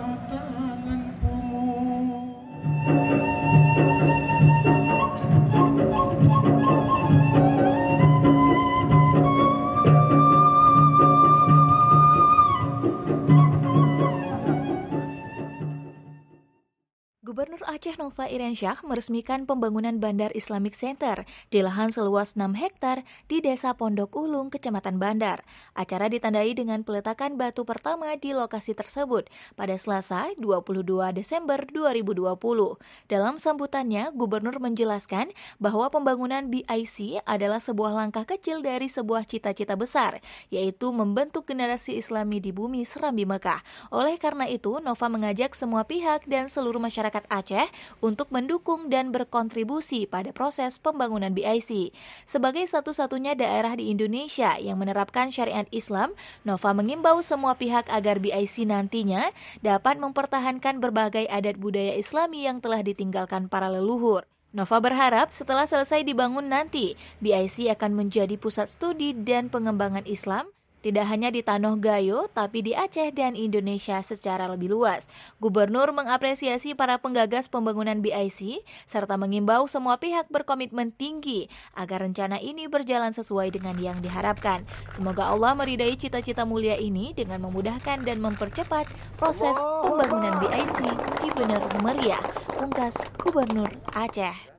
ta Gubernur Aceh Nova Iriansyah meresmikan pembangunan Bandar Islamic Center di lahan seluas 6 hektar di Desa Pondok Ulung, Kecamatan Bandar. Acara ditandai dengan peletakan batu pertama di lokasi tersebut pada Selasa 22 Desember 2020. Dalam sambutannya, Gubernur menjelaskan bahwa pembangunan BIC adalah sebuah langkah kecil dari sebuah cita-cita besar, yaitu membentuk generasi islami di bumi Serambi Mekah. Oleh karena itu, Nova mengajak semua pihak dan seluruh masyarakat masyarakat Aceh untuk mendukung dan berkontribusi pada proses pembangunan BIC. Sebagai satu-satunya daerah di Indonesia yang menerapkan syariat Islam, Nova mengimbau semua pihak agar BIC nantinya dapat mempertahankan berbagai adat budaya Islami yang telah ditinggalkan para leluhur. Nova berharap setelah selesai dibangun nanti, BIC akan menjadi pusat studi dan pengembangan Islam tidak hanya di Tanah Gayo, tapi di Aceh dan Indonesia secara lebih luas. Gubernur mengapresiasi para penggagas pembangunan BIC serta mengimbau semua pihak berkomitmen tinggi agar rencana ini berjalan sesuai dengan yang diharapkan. Semoga Allah meridai cita-cita mulia ini dengan memudahkan dan mempercepat proses pembangunan BIC di benar meriah. pungkas Gubernur Aceh.